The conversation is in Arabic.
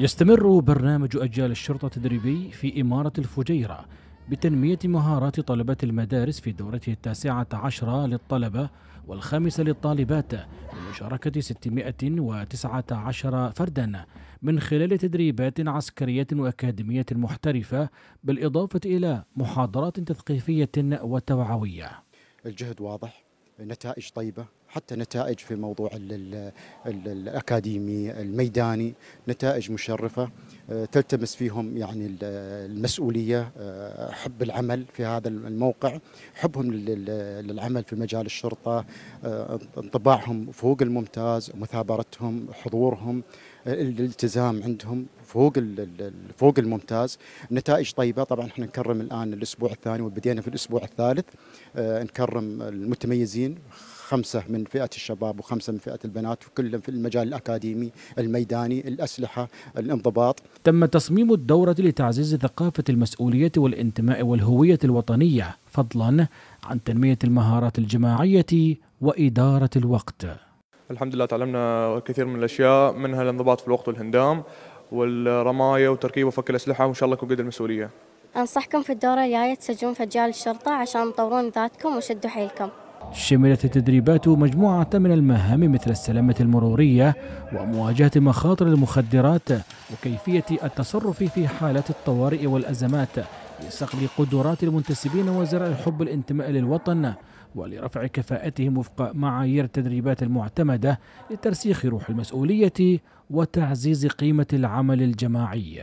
يستمر برنامج أجيال الشرطة التدريبي في إمارة الفجيرة بتنمية مهارات طلبة المدارس في دورته التاسعة عشرة للطلبة والخامسة للطالبات بمشاركة 619 فردا من خلال تدريبات عسكرية وأكاديمية محترفة بالإضافة إلى محاضرات تثقيفية وتوعوية الجهد واضح نتائج طيبة حتى نتائج في موضوع الاكاديمي الميداني نتائج مشرفه آه، تلتمس فيهم يعني المسؤوليه آه، حب العمل في هذا الموقع حبهم للعمل في مجال الشرطه آه، انطباعهم فوق الممتاز مثابرتهم حضورهم الالتزام عندهم فوق فوق الممتاز نتائج طيبه طبعا احنا نكرم الان الاسبوع الثاني وبدينا في الاسبوع الثالث نكرم المتميزين خمسة من فئة الشباب وخمسة من فئة البنات وكلهم في المجال الأكاديمي الميداني الأسلحة الانضباط تم تصميم الدورة لتعزيز ثقافة المسؤولية والانتماء والهوية الوطنية فضلا عن تنمية المهارات الجماعية وإدارة الوقت الحمد لله تعلمنا كثير من الأشياء منها الانضباط في الوقت والهندام والرماية وتركيب وفك الأسلحة وإن شاء الله يكون قد المسؤولية أنصحكم في الدورة الجاية تسجلون في رجال الشرطة عشان تطورون ذاتكم وشدوا حيلكم شملت التدريبات مجموعة من المهام مثل السلامة المرورية ومواجهة مخاطر المخدرات وكيفية التصرف في حالات الطوارئ والأزمات لصقل قدرات المنتسبين وزرع حب الانتماء للوطن ولرفع كفاءتهم وفق معايير التدريبات المعتمدة لترسيخ روح المسؤولية وتعزيز قيمة العمل الجماعي